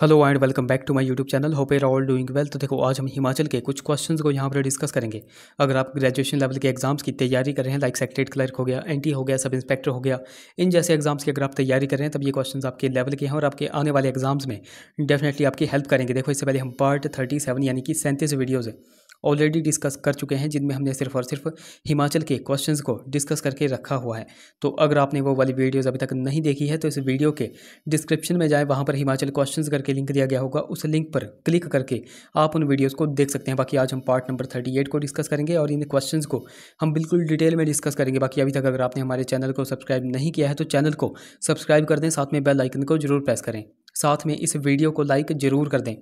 hello and welcome back to my YouTube channel hope are all doing well तो देखो आज हम हिमाचल के कुछ क्वेश्चंस को यहाँ पर डिस्कस करेंगे अगर आप ग्रेजुएशन लेवल के एग्जाम्स की तैयारी कर रहे हैं लाइक सेक्रेट क्लर्क हो गया एंटी हो गया सब इंस्पेक्टर हो गया इन जैसे एग्जाम्स की अगर आप तैयारी कर रहे हैं तब ये क्वेश्चन आपके लेवल के हैं और आपके आने वाले एग्जाम्स में डेफिनेटली आपकी हेल्प करेंगे देखो इससे पहले हम पार्ट थर्टी यानी कि सैंतीस वीडियोज़ है ऑलरेडी डिस्कस कर चुके हैं जिनमें हमने सिर्फ और सिर्फ हिमाचल के क्वेश्चंस को डिस्कस करके रखा हुआ है तो अगर आपने वो वाली वीडियोज़ अभी तक नहीं देखी है तो इस वीडियो के डिस्क्रिप्शन में जाए वहाँ पर हिमाचल क्वेश्चन करके लिंक दिया गया होगा उस लिंक पर क्लिक करके आप उन वीडियोज़ को देख सकते हैं बाकी आज हम पार्ट नंबर थर्टी को डिस्कस करेंगे और इन क्वेश्चन को हम बिल्कुल डिटेल में डिस्कस करेंगे बाकी अभी तक अगर आपने हमारे चैनल को सब्सक्राइब नहीं किया है तो चैनल को सब्सक्राइब कर दें साथ में बेल आइकन को जरूर प्रेस करें साथ में इस वीडियो को लाइक ज़रूर कर दें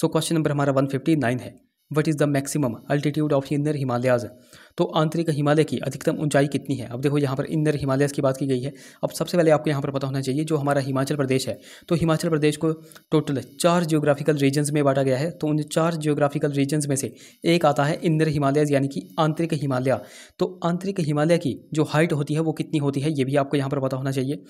सो क्वेश्चन नंबर हमारा 159 है what is the maximum altitude of inner Himalayas तो आंतरिक हिमालय की अधिकतम ऊंचाई कितनी है अब देखो यहाँ पर इंदर हिमालयाज की बात की गई है अब सबसे पहले आपको यहाँ पर पता होना चाहिए जो हमारा हिमाचल प्रदेश है तो हिमाचल प्रदेश को टोटल चार जियोग्राफिकल रीजन्स में बांटा गया है तो उन चार जियोग्राफिकल रीजन्स में से एक आता है इंदर हिमालयाज यानी कि आंतरिक हिमालय तो आंतरिक हिमालय की जो हाइट होती है वो कितनी होती है ये भी आपको यहाँ पर पता होना चाहिए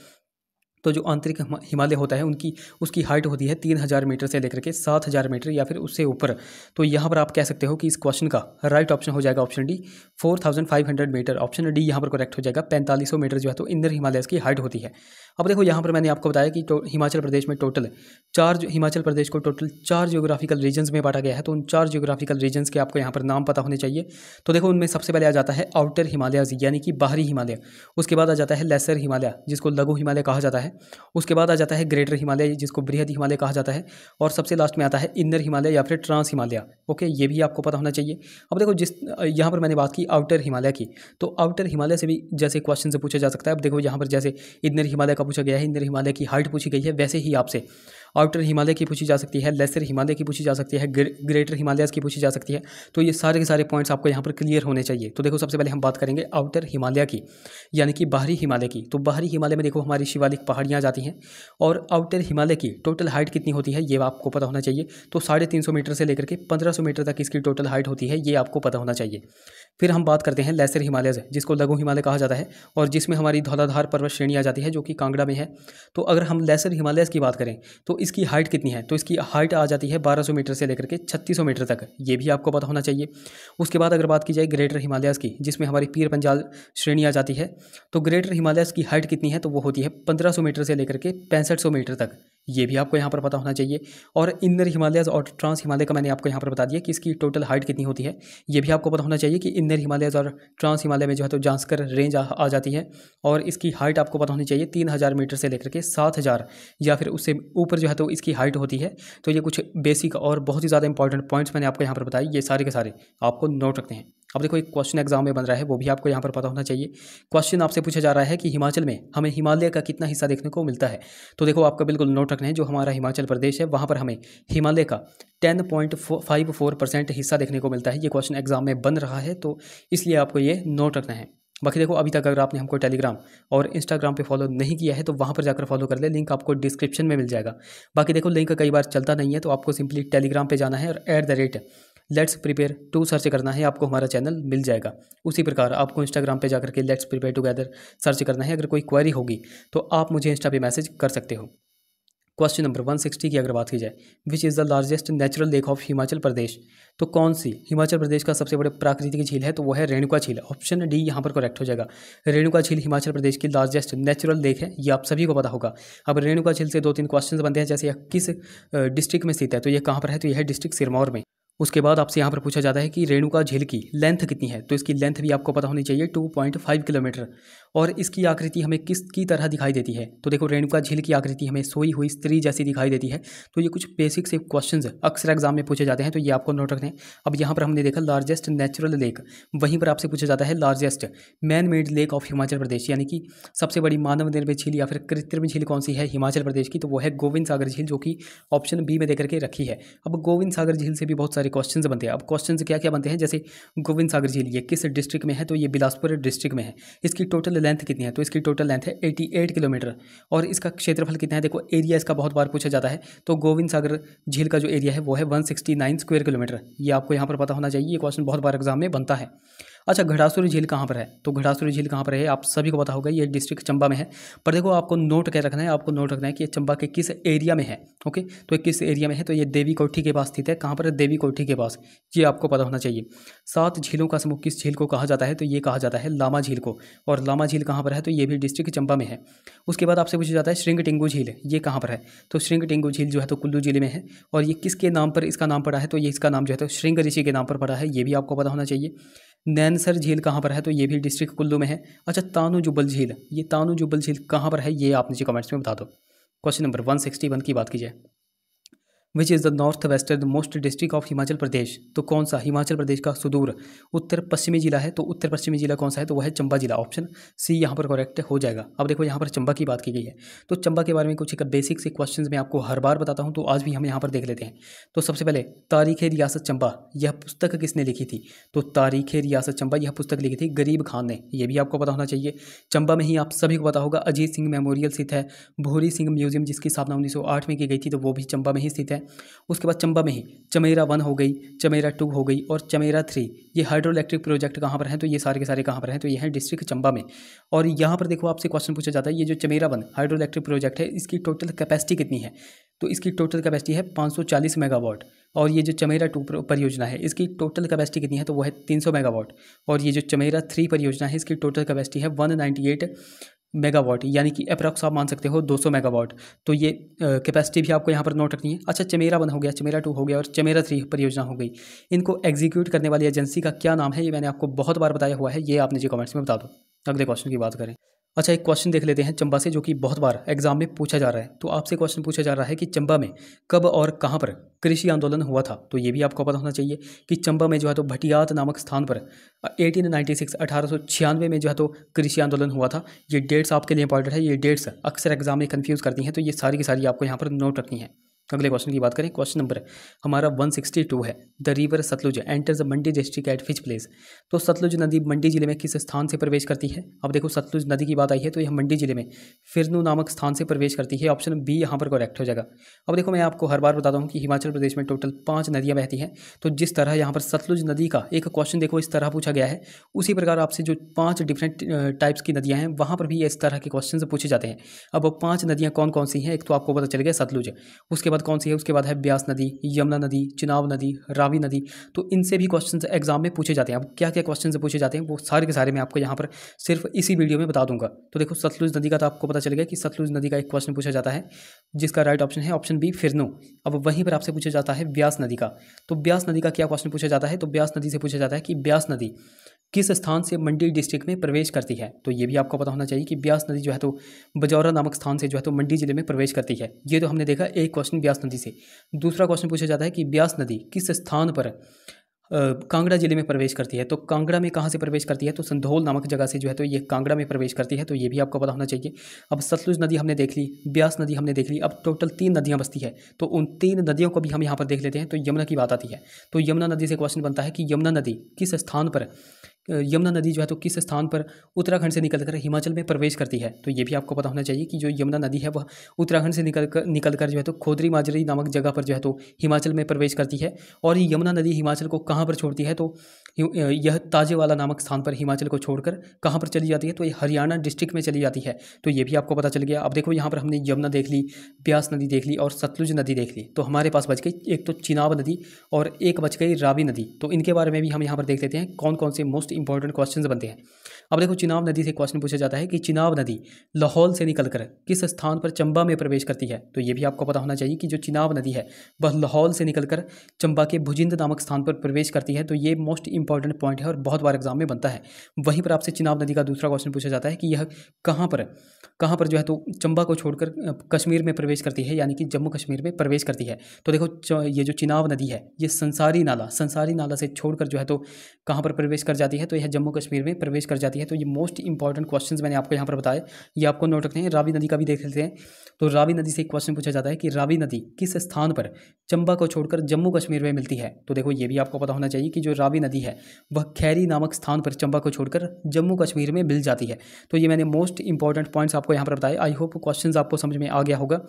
तो जो आंतरिक हिमालय होता है उनकी उसकी हाइट होती है तीन हज़ार मीटर से लेकर के सात हज़ार मीटर या फिर उससे ऊपर तो यहाँ पर आप कह सकते हो कि इस क्वेश्चन का राइट ऑप्शन हो जाएगा option D four thousand five hundred metre option D यहाँ पर करेक्ट हो जाएगा पैंतालीस सौ मीटर जो है तो इंदर हिमालय की हाइट होती है अब देखो यहाँ पर मैंने आपको बताया कि हिमाचल प्रदेश में टोटल चार हिमाचल प्रदेश को टोटल चार जियोग्राफिकल रीजन्स में बांटा गया है तो उन चार जियोग्राफिकल रीजन्स के आपको यहाँ पर नाम पता होने चाहिए तो देखो उनमें सबसे पहले आ जाता है आउटर हिमालय यानी कि बाहरी हिमालय उसके बाद आ जाता है लेसर हिमालय जिसको लघु हिमालय कहा जाता है है उसके बाद आ जाता है ग्रेटर हिमालय जिसको बृहद हिमालय कहा जाता है और सबसे लास्ट में आता है इनर हिमालय या फिर ट्रांस हिमालय ओके ये भी आपको पता होना चाहिए अब देखो जिस यहाँ पर मैंने बात की आउटर हिमालय की तो आउटर हिमालय से भी जैसे क्वेश्चन से पूछा जा सकता है अब देखो यहाँ पर जैसे इनर हिमालय का पूछा गया है इनर हिमालय की हाइट पूछी गई है वैसे ही आपसे आउटर हिमालय की पूछी जा सकती है लेसर हिमालय की पूछी जा सकती है ग्रेटर हिमालय की पूछी जा सकती है तो ये सारे के सारे पॉइंट्स आपको यहाँ पर क्लियर होने चाहिए तो देखो सबसे पहले हम बात करेंगे आउटर हिमालय की यानी कि बाहरी हिमालय की तो बाहरी हिमालय में देखो हमारी शिवालिक पहाड़ियाँ जाती हैं और आउटर हिमालय की टोटल हाइट कितनी होती है ये आपको पता होना चाहिए तो साढ़े तीन सौ मीटर से लेकर के पंद्रह सौ मीटर तक इसकी टोटल हाइट होती है ये आपको पता होना चाहिए फिर हम बात करते हैं लेसर हिमालय जिसको लघु हिमालय कहा जाता है और जिसमें हमारी धौलाधार पर्वत श्रेणी आ जाती है जो कि कांगड़ा में है तो अगर हम लेसर हिमालयस की बात करें तो इसकी हाइट कितनी है तो इसकी हाइट आ जाती है 1200 मीटर से लेकर के 3600 मीटर तक ये भी आपको पता होना चाहिए उसके बाद अगर बात की जाए ग्रेटर हिमालयस की जिसमें हमारी पीर पंजाल श्रेणी आ जाती है तो ग्रेटर हिमालयस की हाइट कितनी है तो वो होती है पंद्रह मीटर से लेकर के पैंसठ मीटर तक ये भी आपको यहाँ पर पता होना चाहिए और इंदर हिमालयस और ट्रांस हिमालय का मैंने आपको यहाँ पर बता दिया कि इसकी टोटल हाइट कितनी होती है ये भी आपको पता होना चाहिए कि इंदर हिमालयस और ट्रांस हिमालय में जो है तो जांसकर रेंज आ, आ जाती है और इसकी हाइट आपको पता होनी चाहिए तीन हज़ार मीटर से लेकर के सात हज़ार या फिर उससे ऊपर जो है तो इसकी हाइट होती है तो ये कुछ बेसिक और बहुत ही ज़्यादा इंपॉर्टेंट पॉइंट्स मैंने आपको यहाँ पर बताए ये सारे के सारे आपको नोट रखते हैं अब देखो एक क्वेश्चन एग्जाम में बन रहा है वो भी आपको यहाँ पर पता होना चाहिए क्वेश्चन आपसे पूछा जा रहा है कि हिमाचल में हमें हिमालय का कितना हिस्सा देखने को मिलता है तो देखो आपका बिल्कुल नोट रखना है जो हमारा हिमाचल प्रदेश है वहाँ पर हमें हिमालय का ten point five four percent हिस्सा देखने को मिलता है ये क्वेश्चन एग्जाम में बन रहा है तो इसलिए आपको ये नोट रखना है बाकी देखो अभी तक अगर आपने हमको टेलीग्राम और इंस्टाग्राम पे फॉलो नहीं किया है तो वहाँ पर जाकर फॉलो कर ले लिंक आपको डिस्क्रिप्शन में मिल जाएगा बाकी देखो लिंक कई बार चलता नहीं है तो आपको सिंपली टेलीग्राम पे जाना है और at the rate let's prepare to search करना है आपको हमारा चैनल मिल जाएगा उसी प्रकार आपको इंस्टाग्राम पे जाकर के लेट्स प्रिपेयर टुगेदर सर्च करना है अगर कोई क्वेरी होगी तो आप मुझे इंस्टा पे मैसेज कर सकते हो क्वेश्चन नंबर वन सिक्सटी की अगर बात की जाए which is the largest natural lake of Himachal Pradesh तो कौन सी हिमाचल प्रदेश का सबसे बड़े प्राकृतिक झील है तो वो है रेणुका झील ऑप्शन डी यहाँ पर करेक्ट हो जाएगा रेणुका झील हिमाचल प्रदेश की लार्जेस्ट नेचुरल लेक है ये आप सभी को पता होगा अब रेणुका झील से दो तीन क्वेश्चन बनते हैं जैसे किस डिस्ट्रिक्ट में स्थित है तो ये कहाँ पर है तो यह है डिस्ट्रिक्ट सिरमौर में उसके बाद आपसे यहाँ पर पूछा जाता है कि रेणुका झील की लेंथ कितनी है तो इसकी लेंथ भी आपको पता होनी चाहिए टू पॉइंट फाइव किलोमीटर और इसकी आकृति हमें किस की तरह दिखाई देती है तो देखो रेणुका झील की आकृति हमें सोई हुई स्त्री जैसी दिखाई देती है तो ये कुछ बेसिक से क्वेश्चन अक्सर एग्जाम में पूछे जाते हैं तो ये आपको नोट रखने अब यहाँ पर हमने देखा लार्जेस्ट नेचुरल लेक वहीं पर आपसे पूछा जाता है largest man made lake of Himachal Pradesh यानी कि सबसे बड़ी मानव निर्मित झील या फिर कृत्रिम झील कौन सी है हिमाचल प्रदेश की तो वो है गोविंद सागर झील जो कि ऑप्शन बी में देकर के रखी है अब गोविंद सागर झील से भी बहुत सारे क्वेश्चन बनते हैं अब क्वेश्चन क्या क्या बनते हैं जैसे गोविंद सागर झील ये किस डिस्ट्रिक्ट में है तो ये बिलासपुर डिस्ट्रिक्ट में है इसकी टोटल लेंथ कितनी है तो इसकी टोटल लेंथ है 88 किलोमीटर और इसका क्षेत्रफल कितना है देखो एरिया इसका बहुत बार पूछा जाता है तो गोविंद सागर झील का जो एरिया है वो है 169 स्क्वायर किलोमीटर ये आपको यहाँ पर पता होना चाहिए ये क्वेश्चन बहुत बार एग्जाम में बनता है अच्छा घड़ासुरी झील कहाँ पर है तो घड़ासुरी झील कहाँ पर है आप सभी को पता होगा ये डिस्ट्रिक्ट चंबा में है पर देखो आपको नोट क्या रखना है आपको नोट रखना है कि ये चंबा के किस एरिया में है ओके तो किस एरिया में है तो ये देवी कोठी के पास स्थित है कहाँ पर है देवी कोठी के पास ये आपको पता होना चाहिए सात झीलों का समूह किस झील को कहा जाता है तो ये कहा जाता है लामा झील को और लामा झील कहाँ पर है तो ये भी डिस्ट्रिक्ट चंबा में है उसके बाद आपसे पूछा जाता है श्रृंग टिंगू झील ये कहाँ पर है तो श्रृंग टिंगू झील जो है तो कुल्लू जिले में है और ये किसके नाम पर इसका नाम पड़ा है तो ये इसका नाम जो है तो श्रृंग ऋषि के नाम पर पड़ा है ये भी आपको पता होना चाहिए नैनसर झील कहाँ पर है तो ये भी डिस्ट्रिक्ट कुल्लू में है अच्छा तानु जुब्बल झील ये तानु जुब्बल झील कहाँ पर है ये आप नीचे कमेंट्स में बता दो question number one sixty one की बात की जाए which is the north western most district of Himachal Pradesh तो कौन सा हिमाचल प्रदेश का सुदूर उत्तर पश्चिमी जिला है तो उत्तर पश्चिमी जिला कौन सा है तो वह है चंबा जिला ऑप्शन सी यहाँ पर करेक्ट हो जाएगा अब देखो यहाँ पर चंबा की बात की गई है तो चंबा के बारे में कुछ एक बेसिक से क्वेश्चन मैं आपको हर बार बताता हूँ तो आज भी हम यहाँ पर देख लेते हैं तो सबसे पहले तारीख़ रियासत चंबा यह पुस्तक किसने लिखी थी तो तारीख़ रियासत चंबा यह पुस्तक लिखी थी गरीब खान ने यह भी आपको पता होना चाहिए चंबा में ही आप सभी को पता होगा अजीत सिंह मेमोरियल स्थित है भोरी सिंह म्यूजियम जिसकी स्थापना उन्नीस में की गई थी तो वो भी चंबा में ही स्थित है है उसके बाद चंबा में ही चमेरा वन हो गई चमेरा टू हो गई और चमेरा थ्री ये हाइड्रो इलेक्ट्रिक प्रोजेक्ट कहाँ पर हैं तो ये सारे के सारे कहाँ पर हैं तो ये हैं डिस्ट्रिक्ट चंबा में और यहाँ पर देखो आपसे क्वेश्चन पूछा जाता है ये जो Chamera one hydro electric project है इसकी टोटल कैपेसिटी कितनी है तो इसकी टोटल कैपेसिटी है पाँच मेगावाट और ये जो चमेरा टू परियोजना है इसकी टोटल कैपेसिटी कितनी है तो वो है 300 मेगावाट और ये जो चमेरा थ्री परियोजना है इसकी टोटल कैपेसिटी है 198 मेगावाट यानी कि अप्रॉक्स आप मान सकते हो 200 मेगावाट तो ये कैपेसिटी भी आपको यहाँ पर नोट रखनी है अच्छा चमेरा वन हो गया चमेरा टू हो गया और चमेरा थ्री परियोजना हो गई इनको एग्जीक्यूट करने वाली एजेंसी का क्या नाम है ये मैंने आपको बहुत बार बताया हुआ है ये आप निजी कमेंट्स में बता दो अगले क्वेश्चन की बात करें अच्छा एक क्वेश्चन देख लेते हैं चंबा से जो कि बहुत बार एग्जाम में पूछा जा रहा है तो आपसे क्वेश्चन पूछा जा रहा है कि चंबा में कब और कहाँ पर कृषि आंदोलन हुआ था तो ये भी आपको पता होना चाहिए कि चंबा में जो है तो भटियात नामक स्थान पर 1896 1896 में जो है तो कृषि आंदोलन हुआ था ये डेट्स आपके लिए इंपॉर्टेंट है ये डेट्स अक्सर एग्जाम में कन्फ्यूज़ करती हैं तो ये सारी की सारी आपको यहाँ पर नोट रखनी है अगले क्वेश्चन की बात करें क्वेश्चन नंबर हमारा 162 है the river Sutlej enters Mandi district at which place तो सतलुज नदी मंडी जिले में किस स्थान से प्रवेश करती है अब देखो सतलुज नदी की बात आई है तो यह मंडी जिले में फिरनू नामक स्थान से प्रवेश करती है ऑप्शन बी यहाँ पर करेक्ट हो जाएगा अब देखो मैं आपको हर बार बताता हूँ कि हिमाचल प्रदेश में टोटल पाँच नदियाँ बहती हैं तो जिस तरह यहाँ पर सतलुज नदी का एक क्वेश्चन देखो इस तरह पूछा गया है उसी प्रकार आपसे जो पाँच डिफरेंट टाइप्स की नदियाँ हैं वहाँ पर भी इस तरह के क्वेश्चन पूछे जाते हैं अब पाँच नदियाँ कौन कौन सी हैं एक तो आपको पता चल गया सतलुज उसके बाद बाद कौन सी है उसके बाद है ब्यास नदी यमुना नदी चिनाव नदी रावी नदी तो इनसे भी क्वेश्चन एग्जाम में पूछे जाते हैं अब क्या क्या क्वेश्चन पूछे जाते हैं वो सारे के सारे मैं आपको यहाँ पर सिर्फ इसी वीडियो में बता दूंगा तो देखो सतलुज नदी का तो आपको पता चल गया कि सतलुज नदी का एक क्वेश्चन पूछा जाता है जिसका राइट ऑप्शन है ऑप्शन बी फिरनो अब वहीं पर आपसे पूछा जाता है ब्यास नदी का तो ब्यास नदी का क्या क्वेश्चन पूछा जाता है तो ब्यास नदी से पूछा जाता है कि ब्यास नदी किस स्थान से मंडी डिस्ट्रिक्ट में प्रवेश करती है तो ये भी आपको पता होना चाहिए कि ब्यास नदी जो है तो बजौरा नामक स्थान से जो है तो मंडी जिले में प्रवेश करती है ये तो हमने देखा एक क्वेश्चन ब्यास नदी से दूसरा क्वेश्चन पूछा जाता है कि ब्यास नदी किस स्थान पर कांगड़ा जिले में प्रवेश करती है तो कांगड़ा में कहाँ से प्रवेश करती है तो संधोल नामक जगह से जो है तो ये कांगड़ा में प्रवेश करती है तो ये भी आपको पता होना चाहिए अब सतलुज नदी हमने देख ली ब्यास नदी हमने देख ली अब टोटल तीन नदियाँ बसती है तो उन तीन नदियों को भी हम यहाँ पर देख लेते हैं तो यमुना की बात आती है तो यमुना नदी से क्वेश्चन बनता है कि यमुना नदी किस स्थान पर यमुना नदी जो है तो किस स्थान पर उत्तराखंड से निकल कर हिमाचल में प्रवेश करती है तो ये भी आपको पता होना चाहिए कि जो यमुना नदी है वह उत्तराखंड से निकल कर निकल कर जो है तो खोदरी माजरी नामक जगह पर जो है तो हिमाचल में प्रवेश करती है और ये यमुना नदी हिमाचल को कहाँ पर छोड़ती है तो यह ताजेवाला नामक स्थान पर हिमाचल को छोड़कर कहाँ पर चली जाती है तो ये हरियाणा डिस्ट्रिक्ट में चली जाती है तो ये भी आपको पता चल गया अब देखो यहाँ पर हमने यमुना देख ली ब्यास नदी देख ली और सतलुज नदी देख ली तो हमारे पास बच गई एक तो चिनाब नदी और एक बच गई रावी नदी तो इनके बारे में भी हम यहाँ पर देख लेते हैं कौन कौन से मोस्ट इंपॉर्टेंट क्वेश्चन बनते हैं अब देखो चिनाब नदी से क्वेश्चन पूछा जाता है कि चिनाब नदी लाहौल से निकलकर किस स्थान पर चंबा में प्रवेश करती है तो ये भी आपको पता होना चाहिए कि जो चिनाब नदी है वह लाहौल से निकलकर चंबा के भुजिंद नामक स्थान पर प्रवेश करती है तो ये मोस्ट इंपॉर्टेंट पॉइंट है और बहुत बार एग्जाम में बनता है वहीं पर आपसे चिनाब नदी का दूसरा क्वेश्चन पूछा जाता है कि यह कहाँ पर कहाँ पर जो है तो चंबा को छोड़कर कश्मीर में प्रवेश करती है यानी कि जम्मू कश्मीर में प्रवेश करती है तो देखो ये जो चिनाब नदी है ये संसारी नाला संसारी नाला से छोड़कर जो है तो कहाँ पर प्रवेश कर जाती है तो यह जम्मू कश्मीर में प्रवेश कर जाती है जाती है तो ये मोस्ट इंपॉर्टेंट क्वेश्चन मैंने आपको यहाँ पर बताए ये आपको नोट रखते हैं रावी नदी का भी देख लेते हैं तो रावी नदी से एक क्वेश्चन पूछा जाता है कि रावी नदी किस स्थान पर चंबा को छोड़कर जम्मू कश्मीर में मिलती है तो देखो ये भी आपको पता होना चाहिए कि जो रावी नदी है वह खैरी नामक स्थान पर चंबा को छोड़कर जम्मू कश्मीर में मिल जाती है तो ये मैंने मोस्ट इंपॉर्टेंट पॉइंट्स आपको यहाँ पर बताए आई होप क्वेश्चन आपको समझ में आ गया होगा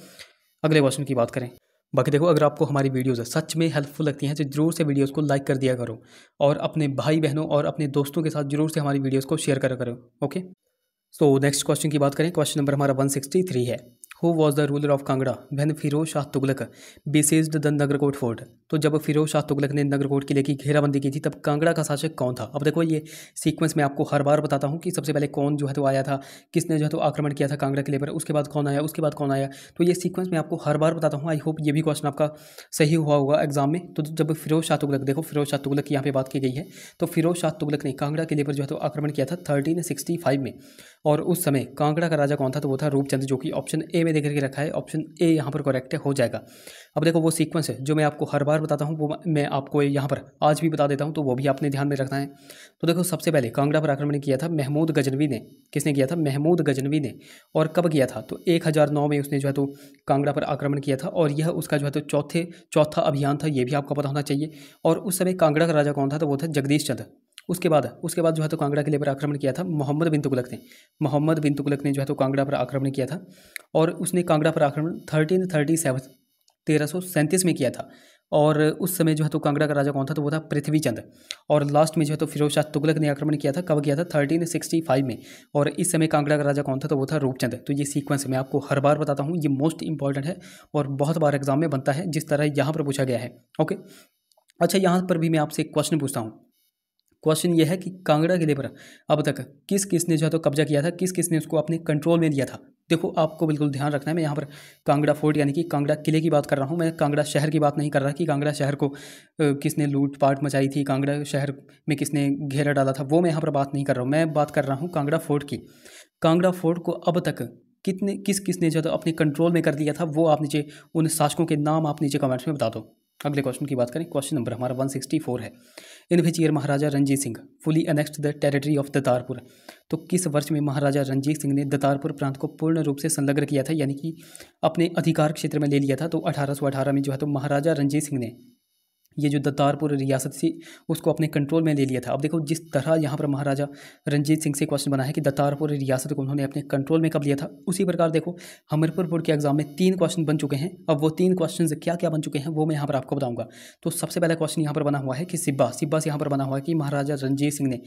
अगले क्वेश्चन की बात करें बाकी देखो अगर आपको हमारी वीडियोस सच में हेल्पफुल लगती हैं तो ज़रूर से वीडियोस को लाइक कर दिया करो और अपने भाई बहनों और अपने दोस्तों के साथ ज़रूर से हमारी वीडियोस को शेयर करा करो ओके सो नेक्स्ट क्वेश्चन की बात करें क्वेश्चन नंबर हमारा 163 है who was the ruler of Kangra when Firoz Shah Tughlaq besieged the Nagarkot fort तो जब फिरोज शाह तुगलक ने नगरकोट किले की घेराबंदी की थी तब कांगड़ा का शासक कौन था अब देखो ये सीक्वेंस मैं आपको हर बार बताता हूँ कि सबसे पहले कौन जो है तो आया था किसने जो है तो आक्रमण किया था कांगड़ा किले पर उसके बाद कौन आया उसके बाद कौन आया तो ये सीक्वेंस मैं आपको हर बार बताता हूँ आई होप ये भी क्वेश्चन आपका सही हुआ होगा एग्जाम में तो जब फिरोज शाह तुगलक देखो फिरोज शाह तुगलक की यहाँ पर बात की गई है तो फिरोज शाह तुगलक ने कांगड़ा किले पर जो है तो आक्रमण किया था थर्टीन में और उस समय कांगड़ा का राजा कौन था तो वो था रूपचंद जो कि ऑप्शन ए में देख करके रखा है ऑप्शन ए यहाँ पर करेक्ट हो जाएगा अब देखो वो सीक्वेंस है जो मैं आपको हर बार बताता हूँ वो मैं आपको यहाँ पर आज भी बता देता हूँ तो वो भी आपने ध्यान में रखना है तो देखो सबसे पहले कांगड़ा पर आक्रमण किया था महमूद गजनवी ने किसने किया था महमूद गजनवी ने और कब किया था तो एक में उसने जो है तो कांगड़ा पर आक्रमण किया था और यह उसका जो है तो चौथे चौथा अभियान था ये भी आपको पता होना चाहिए और उस समय कांगड़ा का राजा कौन था तो वो था जगदीश चंद्र उसके बाद उसके बाद जो है तो कांगड़ा किले पर आक्रमण किया था मोहम्मद बिन तुगलक ने मोहम्मद बिन तुगलक ने जो है तो कांगड़ा पर आक्रमण किया था और उसने कांगड़ा पर आक्रमण थर्टीन थर्टी सेवन तेरह सौ सैंतीस में किया था और उस समय जो है तो कांगड़ा का राजा कौन था तो वो था पृथ्वी चंद और लास्ट में जो है तो फिरोज शाह तुगलक ने आक्रमण किया था कब किया था थर्टीन सिक्सटी फाइव में और इस समय कांगड़ा का राजा कौन था तो वो था रूपचंद तो ये सीक्वेंस मैं आपको हर बार बताता हूँ ये मोस्ट इंपॉर्टेंट है और बहुत बार एग्जाम में बनता है जिस तरह यहाँ पर पूछा गया है ओके अच्छा यहाँ पर भी मैं आपसे एक क्वेश्चन पूछता हूँ क्वेश्चन ये है कि कांगड़ा किले पर अब तक किस किसने जो है तो कब्जा किया था किस किसने उसको अपने कंट्रोल में लिया था देखो आपको बिल्कुल ध्यान रखना है मैं यहाँ पर कांगड़ा फोर्ट यानी कि कांगड़ा किले की बात कर रहा हूँ मैं कांगड़ा शहर की बात नहीं कर रहा कि कांगड़ा शहर को किसने लूटपाट मचाई थी कांगड़ा शहर में किसने घेरा डाला था वो मैं यहाँ पर बात नहीं कर रहा हूँ मैं बात कर रहा हूँ कांगड़ा फोर्ट की कांगड़ा फोर्ट को अब तक कितने किस किसने जो है तो अपने कंट्रोल में कर दिया था वो आप नीचे उन शासकों के नाम आप नीचे कमेंट्स में बता दो अगले क्वेश्चन की बात करें क्वेश्चन नंबर हमारा 164 है in which year Maharaja Ranjit Singh fully annexed the territory of Datarpur तो किस वर्ष में महाराजा रंजीत सिंह ने दतारपुर प्रांत को पूर्ण रूप से संलग्न किया था यानी कि अपने अधिकार क्षेत्र में ले लिया था तो 1818 में जो है तो महाराजा रंजीत सिंह ने ये जो दत्तारपुर रियासत थी उसको अपने कंट्रोल में ले लिया था अब देखो जिस तरह यहाँ पर महाराजा रंजीत सिंह से क्वेश्चन बना है कि दत्तारपुर रियासत को उन्होंने अपने कंट्रोल में कब लिया था उसी प्रकार देखो हमीरपुर बोर्ड के एग्जाम में तीन क्वेश्चन बन चुके हैं अब वो तीन क्वेश्चन क्या क्या बन चुके हैं वो मैं यहाँ पर आपको बताऊँगा तो सबसे पहला क्वेश्चन यहाँ पर बना हुआ है कि सिब्बा सिब्बा से यहाँ पर बना हुआ है कि महाराजा रंजीत सिंह ने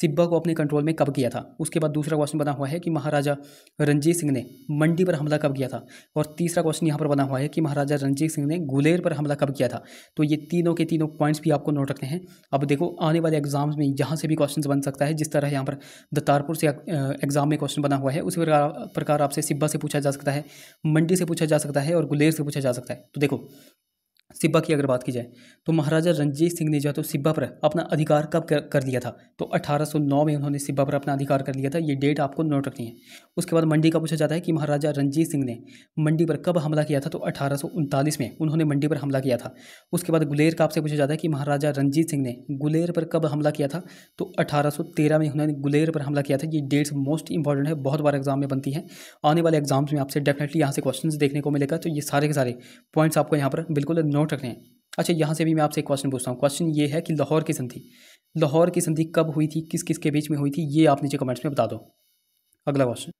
सिब्बा को अपने कंट्रोल में कब किया था उसके बाद दूसरा क्वेश्चन बना हुआ है कि महाराजा रंजीत सिंह ने मंडी पर हमला कब किया था और तीसरा क्वेश्चन यहाँ पर बना हुआ है कि महाराजा रंजीत सिंह ने गुलेर पर हमला कब किया था तो ये तीनों तीनों के तीनों पॉइंट्स भी आपको नोट रखने हैं अब देखो आने वाले एग्जाम्स में यहाँ से भी क्वेश्चन बन सकता है जिस तरह यहाँ पर दत्तारपुर से एग्जाम में क्वेश्चन बना हुआ है उसी प्रकार आपसे सिब्बा से पूछा जा सकता है मंडी से पूछा जा सकता है और गुलेर से पूछा जा सकता है तो देखो सिब्बा की अगर बात की जाए तो महाराजा रंजीत सिंह ने जो है तो सिब्बा पर अपना अधिकार कब कर, कर लिया था तो 1809 में उन्होंने सिब्बा पर अपना अधिकार कर लिया था ये डेट आपको नोट रखनी है उसके बाद मंडी का पूछा जाता है कि महाराजा रंजीत सिंह ने मंडी पर कब हमला किया था तो अठारह में उन्होंने मंडी पर हमला किया था उसके बाद गुलेर का आपसे पूछा जाता है कि महाराजा रंजीत सिंह ने गुलेर पर कब हमला किया था तो अठारह में उन्होंने गुलेर पर हमला किया था ये डेट्स मोस्ट इंपॉर्टेंट है बहुत बार एग्जाम में बनती है आने वाले एग्जाम्स में आपसे डेफिनेटली यहाँ से क्वेश्चन देखने को मिलेगा तो ये सारे के सारे पॉइंट्स आपको यहाँ पर बिल्कुल नोट नोट रख हैं अच्छा यहाँ से भी मैं आपसे एक क्वेश्चन पूछता हूँ क्वेश्चन ये है कि लाहौर की संधि लाहौर की संधि कब हुई थी किस किस के बीच में हुई थी ये आप नीचे कमेंट्स में बता दो अगला क्वेश्चन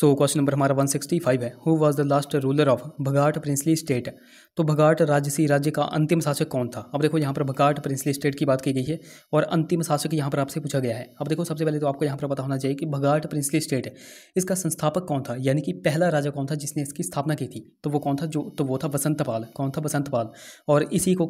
सो क्वेश्चन नंबर हमारा 165 है who was the last ruler of Bhagat princely state तो भगाट राजसी राज्य का अंतिम शासक कौन था अब देखो यहाँ पर भगाट प्रिंसली स्टेट की बात की गई है और अंतिम शासक यहाँ पर आपसे पूछा गया है अब देखो सबसे पहले तो आपको यहाँ पर पता होना चाहिए कि भगाट प्रिंसली स्टेट इसका संस्थापक कौन था यानी कि पहला राजा कौन था जिसने इसकी स्थापना की थी तो वो कौन था जो तो वो था पाल कौन था पाल और इसी को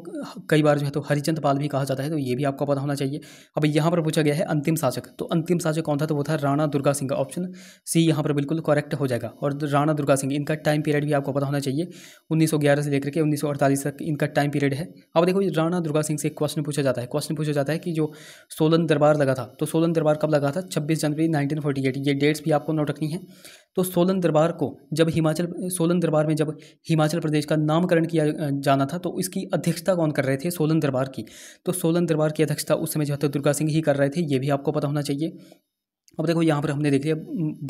कई बार जो है तो हरिचंद पाल भी कहा जाता है तो ये भी आपको पता होना चाहिए अब यहाँ पर पूछा गया है अंतिम शासक तो अंतिम शासक कौन था तो वो था राणा दुर्गा सिंह ऑप्शन सी यहाँ पर बिल्कुल बिल्कुल करेक्ट हो जाएगा और राणा दुर्गा सिंह इनका टाइम पीरियड भी आपको पता होना चाहिए 1911 से लेकर के 1948 तक इनका टाइम पीरियड है अब देखो राणा दुर्गा सिंह से क्वेश्चन पूछा जाता है क्वेश्चन पूछा जाता है कि जो सोलन दरबार लगा था तो सोलन दरबार कब लगा था छब्बीस जनवरी नाइनटीन ये डेट्स भी आपको नोट रखनी है तो सोलन दरबार को जब हिमाचल सोलन दरबार में जब हिमाचल प्रदेश का नामकरण किया जाना था तो इसकी अध्यक्षता कौन कर रहे थे सोलन दरबार की तो सोलन दरबार की अध्यक्षता उस समय जो है तो दुर्गा सिंह ही कर रहे थे ये भी आपको पता होना चाहिए अब देखो यहाँ पर हमने देख लिया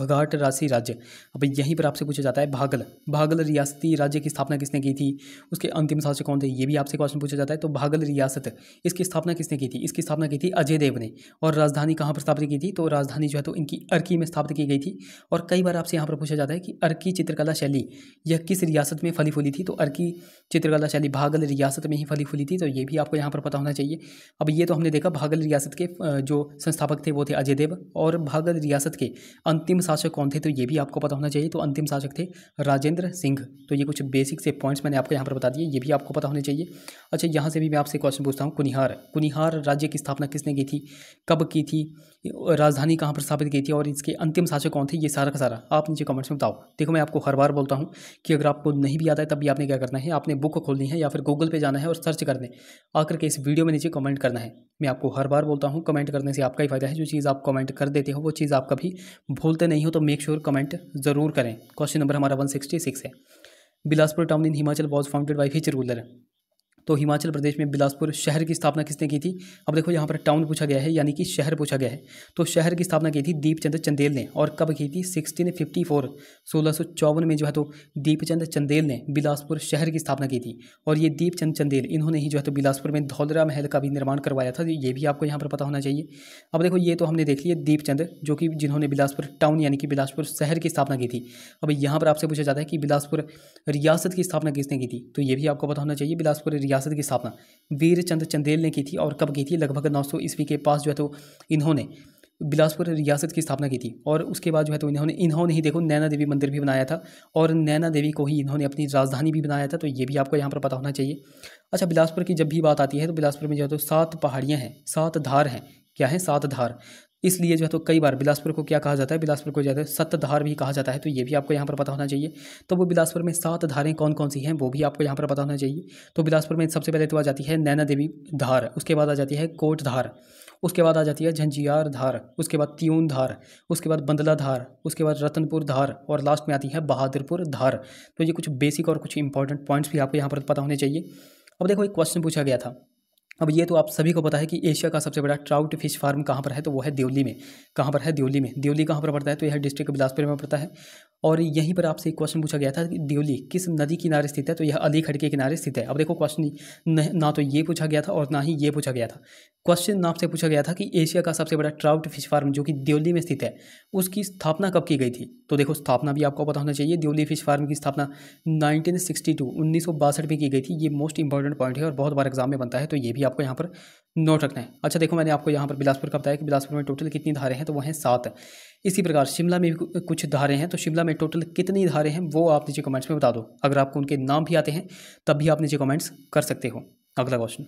भगाट राशि राज्य अब यहीं पर आपसे पूछा जाता है भागल भागल रियासती राज्य की स्थापना किसने की थी उसके अंतिम शासक कौन थे ये भी आपसे क्वेश्चन पूछा जाता है तो भागल रियासत इसकी स्थापना किसने की थी इसकी स्थापना की थी अजय देव ने और राजधानी कहाँ पर स्थापित की थी तो राजधानी जो है तो इनकी अर्की में स्थापित की गई थी और कई बार आपसे यहाँ पर पूछा जाता है कि अर्की चित्रकला शैली यह किस रियासत में फली फूली थी तो अर्की चित्रकला शैली भागल रियासत में ही फली फूली थी तो ये भी आपको यहाँ पर पता होना चाहिए अब ये तो हमने देखा भागल रियासत के जो संस्थापक थे वो थे अजय देव और संस्थागत रियासत के अंतिम शासक कौन थे तो ये भी आपको पता होना चाहिए तो अंतिम शासक थे राजेंद्र सिंह तो ये कुछ बेसिक से पॉइंट्स मैंने आपको यहाँ पर बता दिए ये भी आपको पता होने चाहिए अच्छा यहाँ से भी मैं आपसे क्वेश्चन पूछता हूँ कुनिहार कुनिहार राज्य की स्थापना किसने की थी कब की थी राजधानी कहाँ पर स्थापित की थी और इसके अंतिम शासक कौन थे ये सारा का सारा आप नीचे कमेंट्स में बताओ देखो मैं आपको हर बार बोलता हूँ कि अगर आपको नहीं भी आता है तब भी आपने क्या करना है आपने बुक खोलनी है या फिर गूगल पर जाना है और सर्च करने आकर के इस वीडियो में नीचे कमेंट करना है मैं आपको हर बार बोलता हूँ कमेंट करने से आपका ही फायदा है जो चीज़ आप कमेंट कर देते हो वो चीज़ आप कभी भूलते नहीं हो तो मेक श्योर कमेंट ज़रूर करें क्वेश्चन नंबर हमारा वन सिक्सटी सिक्स है Bilaspur town in Himachal was founded by फिचर रूलर तो हिमाचल प्रदेश में बिलासपुर शहर की स्थापना किसने की थी अब देखो यहाँ पर टाउन पूछा गया है यानी कि शहर पूछा गया है तो शहर की स्थापना की थी दीपचंद चंदेल ने और कब की थी सिक्सटीन फिफ्टी फोर सोलह सौ चौवन में जो है तो दीपचंद चंदेल ने बिलासपुर शहर की स्थापना की थी और ये दीपचंद चंदेल इन्होंने ही जो है तो बिलासपुर में धौलरा महल का भी निर्माण करवाया था ये भी आपको यहाँ पर पता होना चाहिए अब देखो ये तो हमने देख लिया दीपचंद जो कि जिन्होंने बिलासपुर टाउन यानी कि बिलासपुर शहर की स्थापना की थी अब यहाँ पर आपसे पूछा जाता है कि बिलासपुर रियासत की स्थापना किसने की थी तो ये भी आपको पता होना चाहिए बिलासपुर रियासत रियासत की स्थापना वीर चंद चंदेल ने की थी और कब की थी लगभग नौ सौ ईस्वी के पास जो है तो इन्होंने बिलासपुर रियासत की स्थापना की थी और उसके बाद जो है तो इन्होंने इन्होंने ही देखो नैना देवी मंदिर भी बनाया था और नैना देवी को ही इन्होंने अपनी राजधानी भी बनाया था तो ये भी आपको यहाँ पर पता होना चाहिए अच्छा बिलासपुर की जब भी बात आती है तो बिलासपुर में जो है तो सात पहाड़ियाँ हैं सात धार हैं क्या है सात धार इसलिए जो है तो कई बार बिलासपुर को क्या कहा जाता है बिलासपुर को जाता है सतधार भी कहा जाता है तो ये भी आपको यहाँ पर पता होना चाहिए तो वो बिलासपुर में सात धारें कौन कौन सी हैं वो भी आपको यहाँ पर पता होना चाहिए तो बिलासपुर में सबसे पहले तो आ जाती है नैना देवी धार उसके बाद आ जाती है कोट धार उसके बाद आ जाती है झंझियार धार उसके बाद त्यून धार उसके बाद बंदला धार उसके बाद रतनपुर धार और लास्ट में आती है बहादुरपुर धार तो ये कुछ बेसिक और कुछ इंपॉर्टेंट पॉइंट्स भी आपको यहाँ पर पता होने चाहिए अब देखो एक क्वेश्चन पूछा गया था अब ये तो आप सभी को पता है कि एशिया का सबसे बड़ा ट्राउट फिश फार्म कहाँ पर है तो वो है देवली में कहाँ पर है देवली में देवली कहाँ पर पड़ता है तो यह डिस्ट्रिक्ट बिलासपुर में पड़ता है और यहीं पर आपसे एक क्वेश्चन पूछा गया था कि देवली किस नदी किनारे स्थित है तो यह अली के किनारे स्थित है अब देखो क्वेश्चन ना तो ये पूछा गया था और ना ही ये पूछा गया था क्वेश्चन आपसे पूछा गया था कि एशिया का सबसे बड़ा ट्राउट फिश फार्म जो कि देवली में स्थित है उसकी स्थापना कब की गई थी तो देखो स्थापना भी आपको पता होना चाहिए देवली फिश फार्म की स्थापना नाइनटीन सिक्सटी में की गई थी ये मोस्ट इंपॉर्टेंट पॉइंट है और बहुत बार एग्जाम में बनता है तो ये भी आपको यहाँ पर नोट रखना है अच्छा देखो मैंने आपको यहाँ पर बिलासपुर का बताया कि बिलासपुर में टोटल कितनी धारे हैं तो वह हैं सात इसी प्रकार शिमला में भी कुछ धारे हैं तो शिमला में टोटल कितनी धारे हैं वो आप नीचे कमेंट्स में बता दो अगर आपको उनके नाम भी आते हैं तब भी आप नीचे कमेंट्स कर सकते हो अगला क्वेश्चन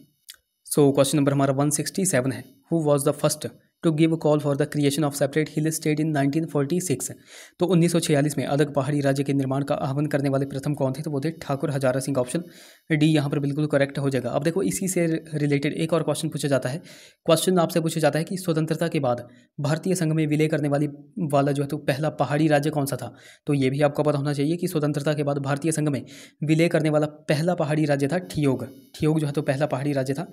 सो क्वेश्चन नंबर हमारा वन है who was the first to give call for the creation of separate hill state in 1946 तो 1946 में अलग पहाड़ी राज्य के निर्माण का आह्वान करने वाले प्रथम कौन थे तो वो थे ठाकुर हजारा सिंह ऑप्शन डी यहाँ पर बिल्कुल करेक्ट हो जाएगा अब देखो इसी से रिलेटेड एक और क्वेश्चन पूछा जाता है क्वेश्चन आपसे पूछा जाता है कि स्वतंत्रता के बाद भारतीय संघ में विलय करने वाली वाला जो है तो पहला पहाड़ी राज्य कौन सा था तो ये भी आपको पता होना चाहिए कि स्वतंत्रता के बाद भारतीय संघ में विलय करने वाला पहला पहाड़ी राज्य था ठियोग ठियोग जो है तो पहला पहाड़ी राज्य था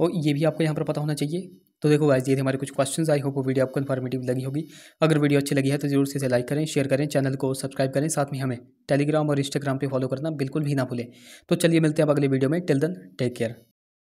और ये भी आपको यहाँ पर पता होना चाहिए तो देखो गाइज ये थे हमारे कुछ क्वेश्चन आई होप वो वीडियो आपको इन्फॉर्मेटिव लगी होगी अगर वीडियो अच्छी लगी है तो जरूर से इसे लाइक करें शेयर करें चैनल को सब्सक्राइब करें साथ में हमें टेलीग्राम और इंस्टाग्राम पर फॉलो करना बिल्कुल भी ना भूलें तो चलिए मिलते हैं आप अगले वीडियो में टिल दन टेक केयर